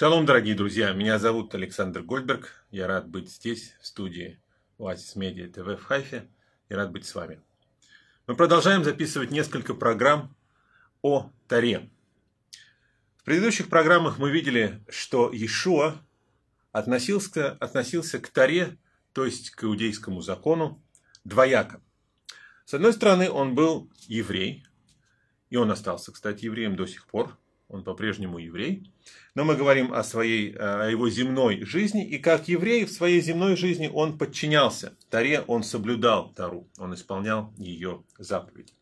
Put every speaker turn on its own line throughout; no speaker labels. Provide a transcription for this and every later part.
Шалом, дорогие друзья, меня зовут Александр Гольдберг. Я рад быть здесь, в студии Оазис Медиа ТВ в Хайфе. И рад быть с вами. Мы продолжаем записывать несколько программ о Таре. В предыдущих программах мы видели, что Иешуа относился, относился к Таре, то есть к иудейскому закону, двояко. С одной стороны, он был еврей, и он остался, кстати, евреем до сих пор, он по-прежнему еврей, но мы говорим о, своей, э, о его земной жизни, и как еврей в своей земной жизни он подчинялся Таре, он соблюдал Тару, он исполнял ее заповеди.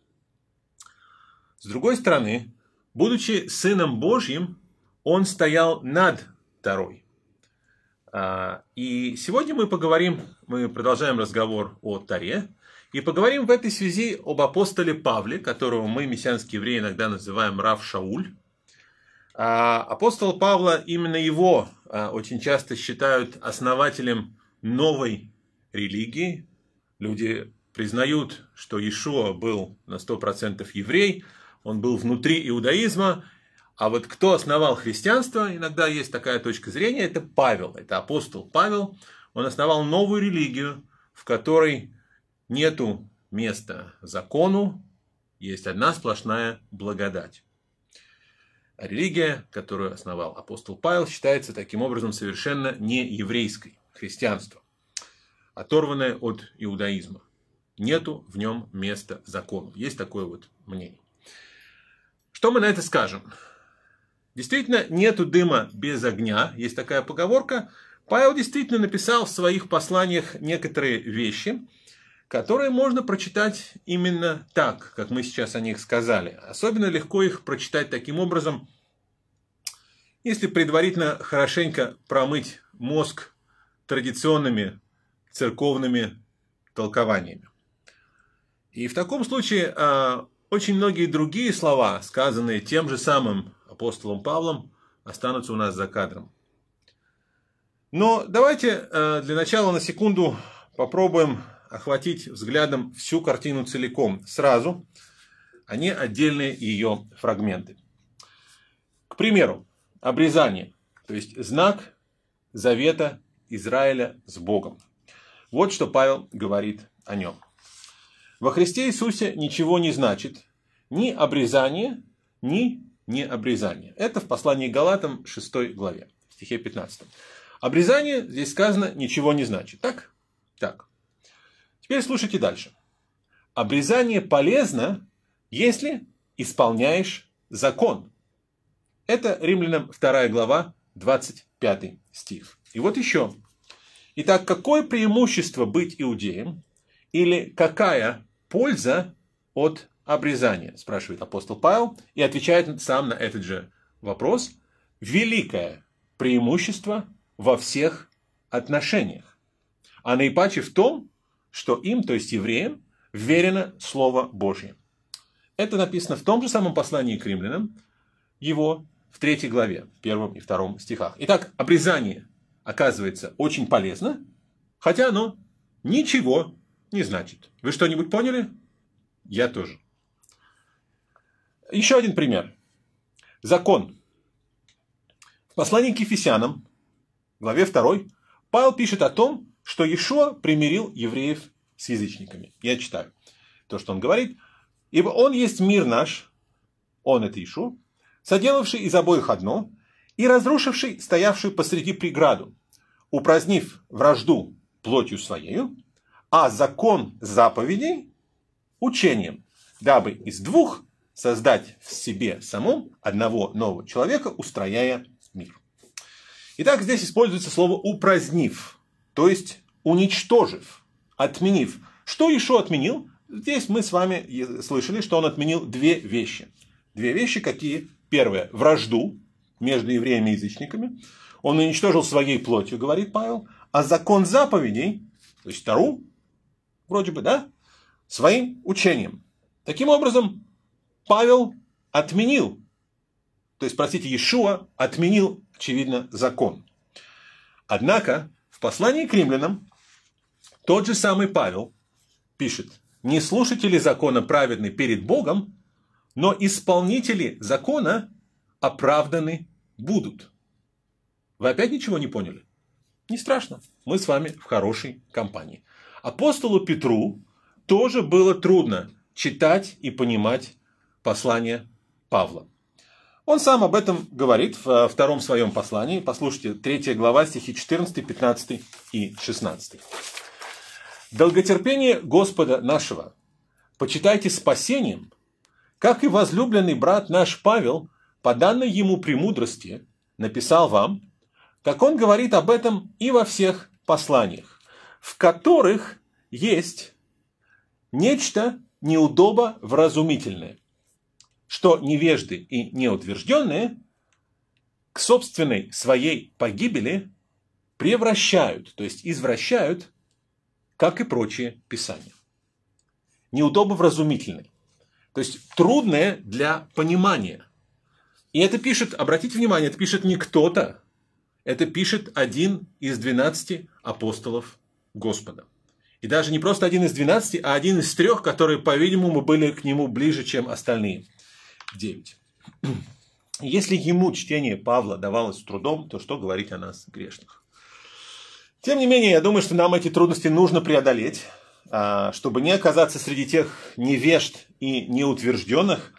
С другой стороны, будучи сыном Божьим, он стоял над Тарой. А, и сегодня мы поговорим, мы продолжаем разговор о Таре, и поговорим в этой связи об апостоле Павле, которого мы, мессианские евреи, иногда называем Рав Шауль, а, апостол Павла, именно его а, очень часто считают основателем новой религии. Люди признают, что Иешуа был на 100% еврей, он был внутри иудаизма, а вот кто основал христианство, иногда есть такая точка зрения, это Павел, это апостол Павел. Он основал новую религию, в которой нету места закону, есть одна сплошная благодать. Религия, которую основал апостол Павел, считается таким образом совершенно не еврейской, Христианство, оторванное от иудаизма. Нету в нем места закону. Есть такое вот мнение. Что мы на это скажем? Действительно, нету дыма без огня, есть такая поговорка. Павел действительно написал в своих посланиях некоторые вещи, которые можно прочитать именно так, как мы сейчас о них сказали. Особенно легко их прочитать таким образом, если предварительно хорошенько промыть мозг традиционными церковными толкованиями. И в таком случае а, очень многие другие слова, сказанные тем же самым апостолом Павлом, останутся у нас за кадром. Но давайте а, для начала на секунду попробуем охватить взглядом всю картину целиком сразу, а не отдельные ее фрагменты. К примеру, обрезание, то есть знак завета Израиля с Богом. Вот что Павел говорит о нем. Во Христе Иисусе ничего не значит ни обрезание, ни не обрезание. Это в послании Галатам 6 главе, стихе 15. Обрезание, здесь сказано, ничего не значит. Так? Так. Теперь слушайте дальше. Обрезание полезно, если исполняешь закон. Это Римлянам 2 глава, 25 стих. И вот еще. Итак, какое преимущество быть иудеем или какая польза от обрезания, спрашивает апостол Павел и отвечает сам на этот же вопрос. Великое преимущество во всех отношениях. А наипаче в том, что им, то есть евреям, верено Слово Божье. Это написано в том же самом послании к римлянам, его в третьей главе, в первом и втором стихах. Итак, обрезание оказывается очень полезно, хотя оно ничего не значит. Вы что-нибудь поняли? Я тоже. Еще один пример. Закон. В послании к Ефесянам, главе 2, Павел пишет о том, что Ишуа примирил евреев с язычниками. Я читаю то, что он говорит. «Ибо он есть мир наш, он это Ишу, соделавший из обоих одно и разрушивший стоявшую посреди преграду, упразднив вражду плотью своею, а закон заповедей учением, дабы из двух создать в себе самом одного нового человека, устрояя мир. Итак, здесь используется слово «упразднив» то есть уничтожив, отменив. Что еще отменил? Здесь мы с вами слышали, что он отменил две вещи. Две вещи какие? Первое – вражду между евреями и язычниками. Он уничтожил своей плотью, говорит Павел. А закон заповедей, то есть Тару, вроде бы, да, своим учением. Таким образом, Павел отменил, то есть, простите, Иешуа отменил, очевидно, закон. Однако, в послании к римлянам тот же самый Павел пишет, не слушатели закона праведны перед Богом, но исполнители закона оправданы будут. Вы опять ничего не поняли? Не страшно, мы с вами в хорошей компании. Апостолу Петру тоже было трудно читать и понимать послание Павла. Он сам об этом говорит в э, втором своем послании. Послушайте, 3 глава, стихи 14, 15 и 16. «Долготерпение Господа нашего почитайте спасением, как и возлюбленный брат наш Павел, по данной ему премудрости, написал вам, как он говорит об этом и во всех посланиях, в которых есть нечто неудобо вразумительное – что невежды и неутвержденные к собственной своей погибели превращают, то есть извращают, как и прочие писания. Неудобно вразумительный. То есть трудное для понимания. И это пишет, обратите внимание, это пишет не кто-то, это пишет один из двенадцати апостолов Господа. И даже не просто один из двенадцати, а один из трех, которые, по-видимому, были к нему ближе, чем остальные – 9. Если ему чтение Павла давалось с трудом, то что говорить о нас, грешных? Тем не менее, я думаю, что нам эти трудности нужно преодолеть, а, чтобы не оказаться среди тех невежд и неутвержденных,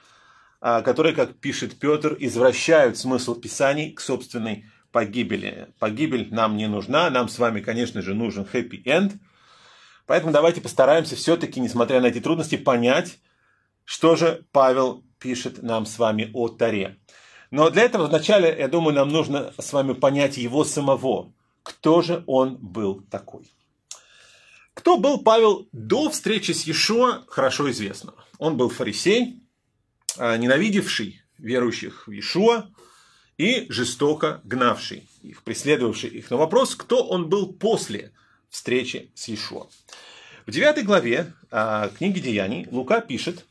а, которые, как пишет Петр, извращают смысл Писаний к собственной погибели. Погибель нам не нужна, нам с вами, конечно же, нужен хэппи-энд. Поэтому давайте постараемся все-таки, несмотря на эти трудности, понять, что же Павел пишет нам с вами о Таре? Но для этого вначале, я думаю, нам нужно с вами понять его самого. Кто же он был такой? Кто был Павел до встречи с Иешуа хорошо известно. Он был фарисей, а, ненавидевший верующих в Иешуа и жестоко гнавший их, преследовавший их. Но вопрос, кто он был после встречи с Иешуа. В 9 главе а, книги Деяний Лука пишет,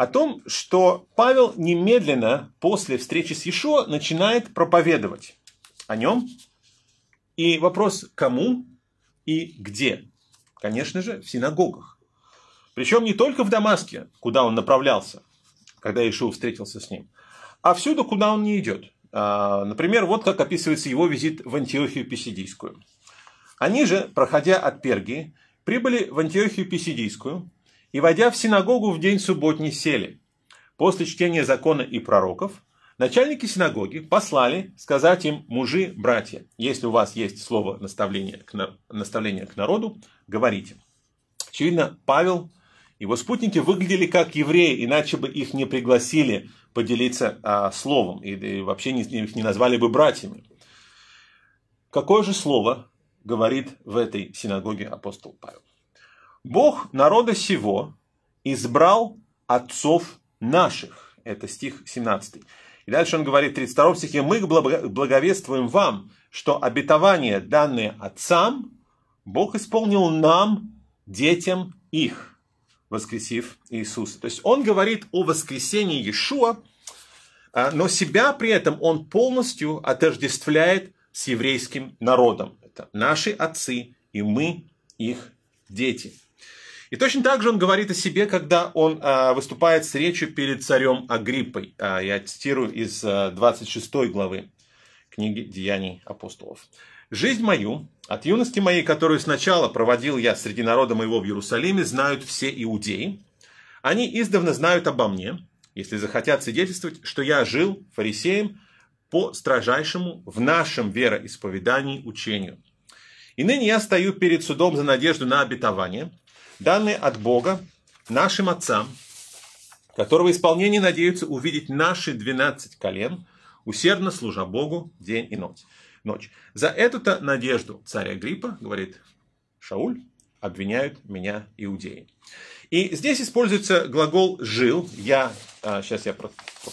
о том, что Павел немедленно после встречи с Ешо начинает проповедовать о нем. И вопрос, кому и где? Конечно же, в синагогах. Причем не только в Дамаске, куда он направлялся, когда Иешуа встретился с ним, а всюду, куда он не идет. А, например, вот как описывается его визит в Антиохию Писидийскую. Они же, проходя от Перги, прибыли в Антиохию Писидийскую, и, войдя в синагогу, в день субботний сели. После чтения закона и пророков, начальники синагоги послали сказать им мужи, братья, если у вас есть слово наставление к, на... наставление к народу, говорите. Очевидно, Павел и его спутники выглядели как евреи, иначе бы их не пригласили поделиться а, словом и, и вообще не, их не назвали бы братьями. Какое же слово говорит в этой синагоге апостол Павел? Бог народа сего избрал отцов наших. Это стих 17. И дальше он говорит в 32 стихе, мы благовествуем вам, что обетование, данное отцам, Бог исполнил нам, детям их, воскресив Иисуса. То есть он говорит о воскресении Иешуа, а, но себя при этом он полностью отождествляет с еврейским народом. Это наши отцы, и мы их дети. И точно так же он говорит о себе, когда он э, выступает с речью перед царем Агриппой. Э, я цитирую из э, а, 26 главы книги «Деяний апостолов». «Жизнь мою, от юности моей, которую сначала проводил я среди народа моего в Иерусалиме, знают все иудеи. Они издавна знают обо мне, если захотят свидетельствовать, что я жил фарисеем по строжайшему в нашем вероисповедании учению. И ныне я стою перед судом за надежду на обетование – данные от Бога нашим отцам, которого исполнение надеются увидеть наши 12 колен, усердно служа Богу день и ночь. ночь. За эту-то надежду царя Гриппа, говорит Шауль, обвиняют меня иудеи. И здесь используется глагол «жил». Я, а, сейчас я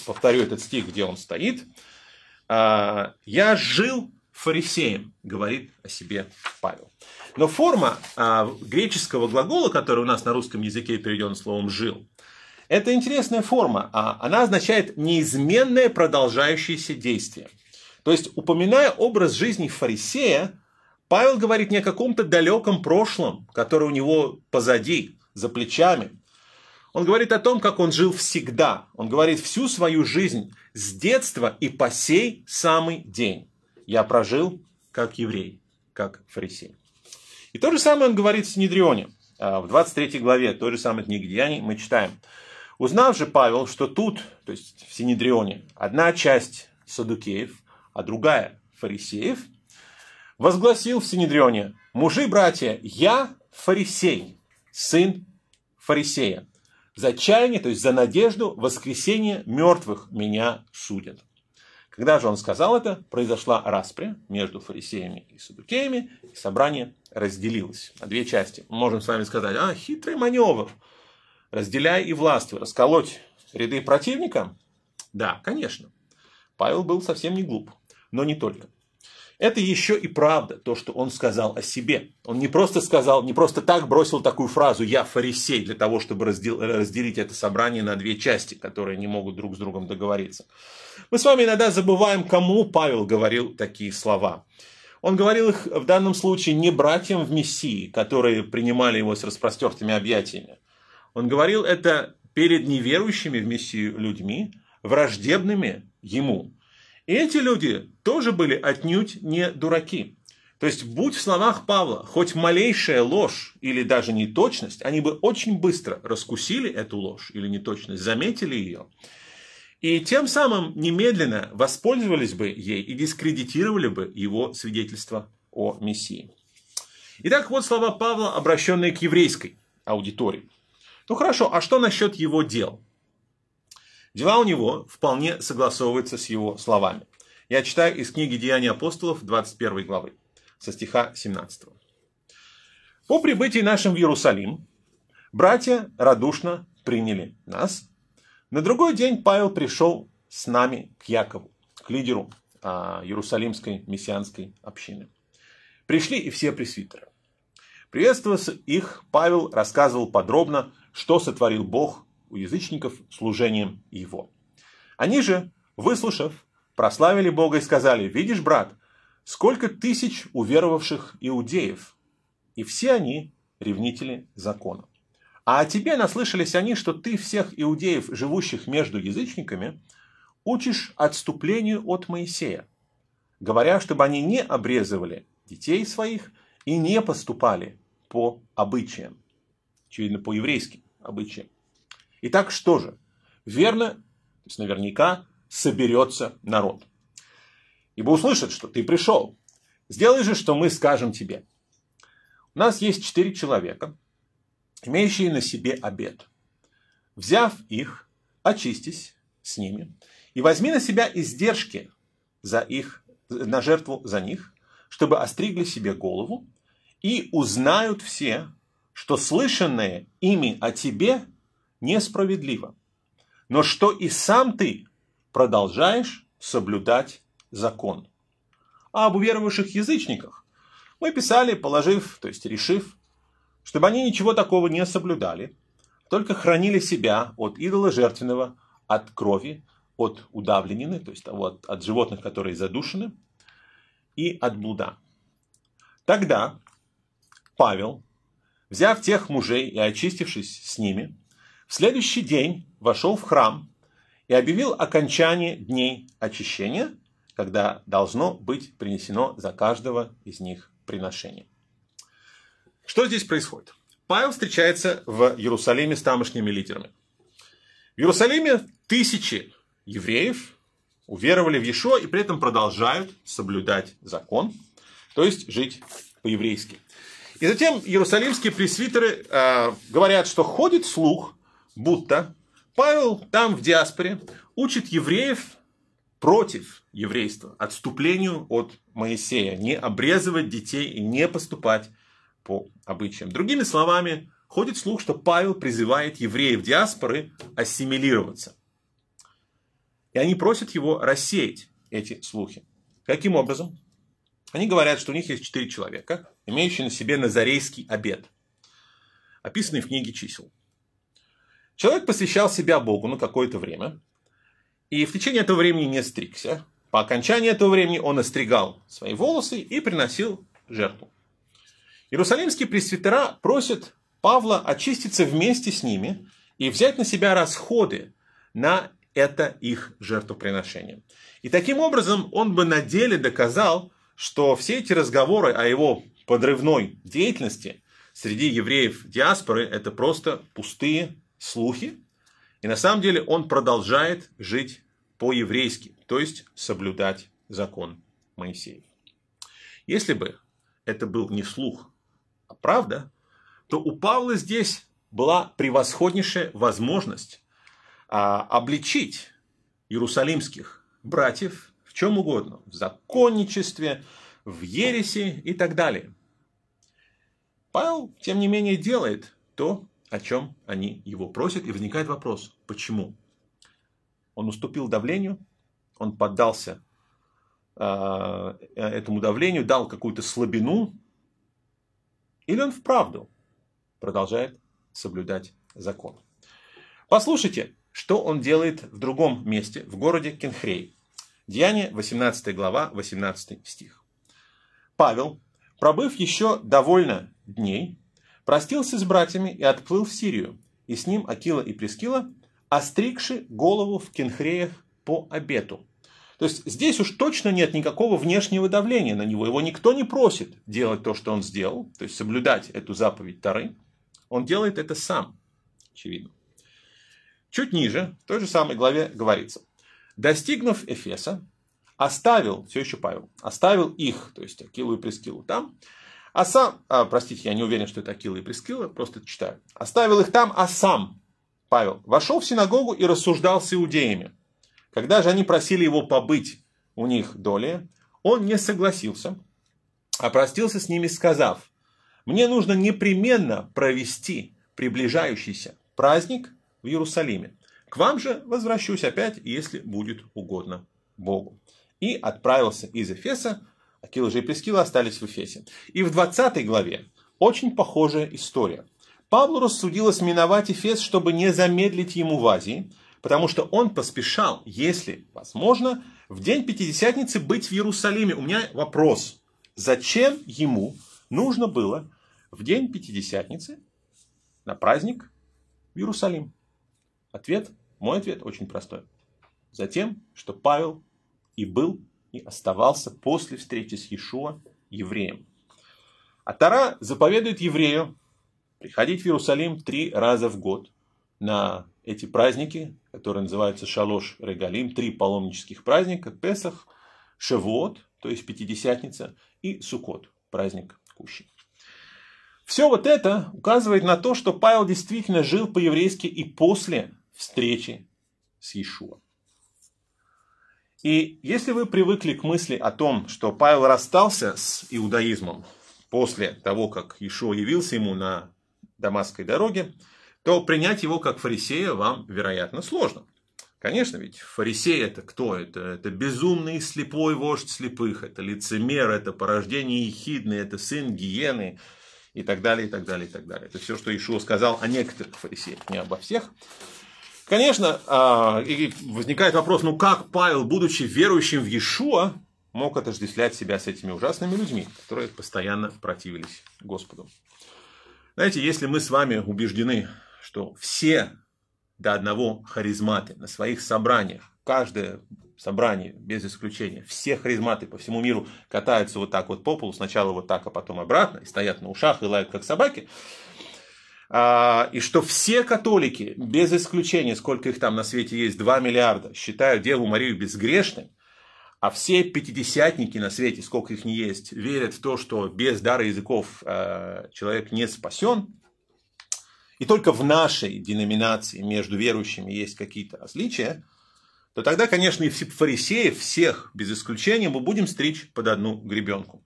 повторю этот стих, где он стоит. «А, «Я жил фарисеем», говорит о себе Павел. Но форма а, греческого глагола, который у нас на русском языке переведен словом «жил», это интересная форма. А она означает неизменное продолжающееся действие. То есть, упоминая образ жизни фарисея, Павел говорит не о каком-то далеком прошлом, которое у него позади, за плечами. Он говорит о том, как он жил всегда. Он говорит всю свою жизнь с детства и по сей самый день. Я прожил как еврей, как фарисей. И то же самое он говорит а, в Синедрионе, в 23 главе той же самой книги Деяний мы читаем. Узнав же Павел, что тут, то есть в Синедрионе, одна часть садукеев, а другая фарисеев, возгласил в Синедрионе, мужи, братья, я фарисей, сын фарисея. За чаяние, то есть за надежду, воскресения мертвых меня судят. Когда же он сказал это, произошла распря между фарисеями и садукеями, и собрание разделилось на две части. Мы можем с вами сказать, а, хитрый маневр, разделяй и властвуй, расколоть ряды противника. Да, конечно, Павел был совсем не глуп, но не только. Это еще и правда, то, что он сказал о себе. Он не просто сказал, не просто так бросил такую фразу «я фарисей» для того, чтобы разделить это собрание на две части, которые не могут друг с другом договориться. Мы с вами иногда забываем, кому Павел говорил такие слова. Он говорил их в данном случае не братьям в Мессии, которые принимали его с распростертыми объятиями. Он говорил это перед неверующими в Мессию людьми, враждебными ему. И эти люди тоже были отнюдь не дураки. То есть, будь в словах Павла хоть малейшая ложь или даже неточность, они бы очень быстро раскусили эту ложь или неточность, заметили ее. И тем самым немедленно воспользовались бы ей и дискредитировали бы его свидетельство о Мессии. Итак, вот слова Павла, обращенные к еврейской аудитории. Ну хорошо, а что насчет его дел? Дела у него вполне согласовываются с его словами. Я читаю из книги «Деяния апостолов» 21 главы, со стиха 17. «По прибытии нашим в Иерусалим, братья радушно приняли нас. На другой день Павел пришел с нами к Якову, к лидеру а, Иерусалимской мессианской общины. Пришли и все пресвитеры. Приветствуя их, Павел рассказывал подробно, что сотворил Бог у язычников служением его. Они же, выслушав, прославили Бога и сказали, «Видишь, брат, сколько тысяч уверовавших иудеев, и все они ревнители закона. А о тебе наслышались они, что ты всех иудеев, живущих между язычниками, учишь отступлению от Моисея, говоря, чтобы они не обрезывали детей своих и не поступали по обычаям, очевидно, по еврейским обычаям. Итак, что же? Верно, то есть наверняка соберется народ. Ибо услышат, что ты пришел. Сделай же, что мы скажем тебе. У нас есть четыре человека, имеющие на себе обед. Взяв их, очистись с ними и возьми на себя издержки за их, на жертву за них, чтобы остригли себе голову, и узнают все, что слышанное ими о тебе несправедливо, но что и сам ты продолжаешь соблюдать закон. А об уверовавших язычниках мы писали, положив, то есть решив, чтобы они ничего такого не соблюдали, только хранили себя от идола жертвенного, от крови, от удавленины, то есть того, от, от животных, которые задушены, и от блуда. Тогда Павел, взяв тех мужей и очистившись с ними, в следующий день вошел в храм и объявил окончание дней очищения, когда должно быть принесено за каждого из них приношение. Что здесь происходит? Павел встречается в Иерусалиме с тамошними лидерами. В Иерусалиме тысячи евреев уверовали в Ешо и при этом продолжают соблюдать закон, то есть жить по-еврейски. И затем иерусалимские пресвитеры э, говорят, что ходит слух, будто Павел там, в диаспоре, учит евреев против еврейства, отступлению от Моисея, не обрезывать детей и не поступать по обычаям. Другими словами, ходит слух, что Павел призывает евреев диаспоры ассимилироваться. И они просят его рассеять эти слухи. Каким образом? Они говорят, что у них есть четыре человека, имеющие на себе назарейский обед, описанный в книге чисел. Человек посвящал себя Богу на какое-то время, и в течение этого времени не стригся. По окончании этого времени он остригал свои волосы и приносил жертву. Иерусалимские пресвитера просят Павла очиститься вместе с ними и взять на себя расходы на это их жертвоприношение. И таким образом он бы на деле доказал, что все эти разговоры о его подрывной деятельности среди евреев диаспоры – это просто пустые слухи, и на самом деле он продолжает жить по-еврейски, то есть соблюдать закон Моисеев. Если бы это был не слух, а правда, то у Павла здесь была превосходнейшая возможность а, обличить иерусалимских братьев в чем угодно, в законничестве, в ереси и так далее. Павел, тем не менее, делает то, о чем они его просят, и возникает вопрос, почему? Он уступил давлению, он поддался э, этому давлению, дал какую-то слабину, или он вправду продолжает соблюдать закон. Послушайте, что он делает в другом месте, в городе Кенхрей. Деяние, 18 глава, 18 стих. Павел, пробыв еще довольно дней, простился с братьями и отплыл в Сирию, и с ним Акила и Прескила, остригши голову в кенхреях по обету. То есть здесь уж точно нет никакого внешнего давления на него. Его никто не просит делать то, что он сделал, то есть соблюдать эту заповедь Тары. Он делает это сам, очевидно. Чуть ниже, в той же самой главе говорится. Достигнув Эфеса, оставил, все еще Павел, оставил их, то есть Акилу и Прескилу там, а сам, а, простите, я не уверен, что это Акила и Прескила, просто читаю. Оставил их там, а сам, Павел, вошел в синагогу и рассуждал с иудеями. Когда же они просили его побыть у них доле, он не согласился, а простился с ними, сказав, «Мне нужно непременно провести приближающийся праздник в Иерусалиме. К вам же возвращусь опять, если будет угодно Богу». И отправился из Эфеса Акила же и Прескила остались в Эфесе. И в 20 главе очень похожая история. Павлу рассудилось миновать Эфес, чтобы не замедлить ему в Азии, потому что он поспешал, если возможно, в день Пятидесятницы быть в Иерусалиме. У меня вопрос, зачем ему нужно было в день Пятидесятницы на праздник в Иерусалим? Ответ, мой ответ очень простой. Затем, что Павел и был и оставался после встречи с Иешуа евреем. А Тара заповедует еврею приходить в Иерусалим три раза в год на эти праздники, которые называются Шалош Регалим, три паломнических праздника, Песах, Шавуот, то есть Пятидесятница, и Сукот, праздник Кущи. Все вот это указывает на то, что Павел действительно жил по-еврейски и после встречи с Иешуа. И если вы привыкли к мысли о том, что Павел расстался с иудаизмом после того, как Ишо явился ему на Дамасской дороге, то принять его как фарисея вам, вероятно, сложно. Конечно, ведь фарисей это кто? Это, это безумный слепой вождь слепых, это лицемер, это порождение ехидны, это сын гиены и так далее, и так далее, и так далее. Это все, что Ишуа сказал о некоторых фарисеях, не обо всех. Конечно, а, и возникает вопрос, ну как Павел, будучи верующим в Иешуа, мог отождествлять себя с этими ужасными людьми, которые постоянно противились Господу. Знаете, если мы с вами убеждены, что все до одного харизматы на своих собраниях, каждое собрание без исключения, все харизматы по всему миру катаются вот так вот по полу, сначала вот так, а потом обратно, и стоят на ушах и лают как собаки, а, и что все католики, без исключения, сколько их там на свете есть, 2 миллиарда, считают Деву Марию безгрешной, а все пятидесятники на свете, сколько их не есть, верят в то, что без дара языков э, человек не спасен, и только в нашей деноминации между верующими есть какие-то различия, то тогда, конечно, и все фарисеев всех, без исключения, мы будем стричь под одну гребенку.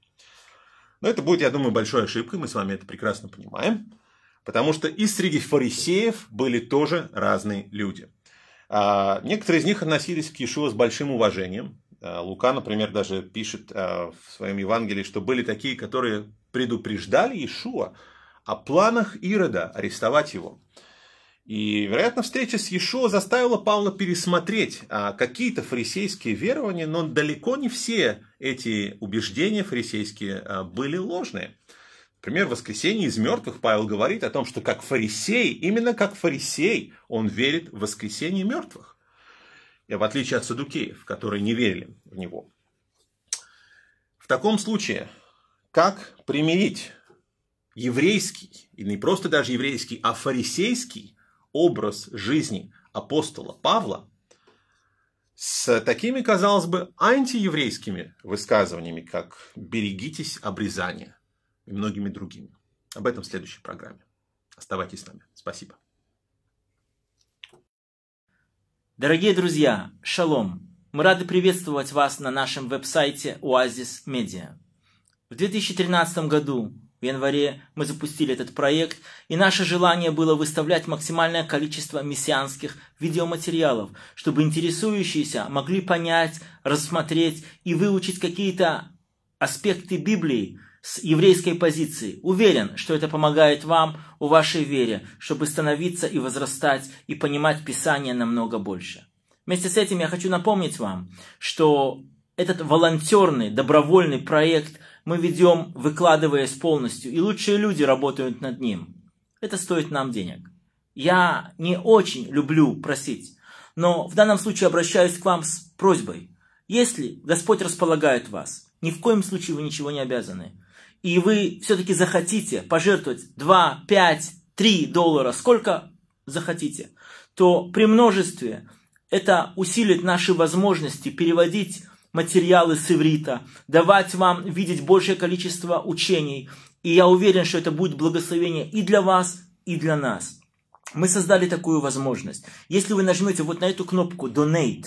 Но это будет, я думаю, большой ошибкой, мы с вами это прекрасно понимаем. Потому что и среди фарисеев были тоже разные люди. А, некоторые из них относились к Иешуа с большим уважением. А, Лука, например, даже пишет а, в своем Евангелии, что были такие, которые предупреждали Иешуа о планах Ирода арестовать его. И, вероятно, встреча с Иешуа заставила Павла пересмотреть какие-то фарисейские верования, но далеко не все эти убеждения фарисейские были ложные. Например, в «Воскресенье из мертвых» Павел говорит о том, что как фарисей, именно как фарисей, он верит в воскресение мертвых. И в отличие от садукеев, которые не верили в него. В таком случае, как примирить еврейский, и не просто даже еврейский, а фарисейский образ жизни апостола Павла с такими, казалось бы, антиеврейскими высказываниями, как «берегитесь обрезания», и многими другими.
Об этом в следующей программе. Оставайтесь с нами. Спасибо. Дорогие друзья, шалом! Мы рады приветствовать вас на нашем веб-сайте Oasis Media. В 2013 году, в январе, мы запустили этот проект, и наше желание было выставлять максимальное количество мессианских видеоматериалов, чтобы интересующиеся могли понять, рассмотреть и выучить какие-то аспекты Библии – с еврейской позиции. Уверен, что это помогает вам у вашей вере, чтобы становиться и возрастать, и понимать Писание намного больше. Вместе с этим я хочу напомнить вам, что этот волонтерный, добровольный проект мы ведем, выкладываясь полностью, и лучшие люди работают над ним. Это стоит нам денег. Я не очень люблю просить, но в данном случае обращаюсь к вам с просьбой. Если Господь располагает вас, ни в коем случае вы ничего не обязаны – и вы все-таки захотите пожертвовать 2, 5, 3 доллара, сколько захотите, то при множестве это усилит наши возможности переводить материалы с иврита, давать вам видеть большее количество учений. И я уверен, что это будет благословение и для вас, и для нас. Мы создали такую возможность. Если вы нажмете вот на эту кнопку «Donate»,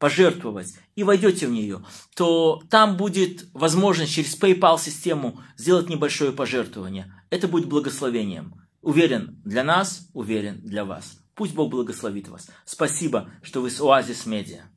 пожертвовать и войдете в нее, то там будет возможность через PayPal-систему сделать небольшое пожертвование. Это будет благословением. Уверен для нас, уверен для вас. Пусть Бог благословит вас. Спасибо, что вы с Оазис Медиа.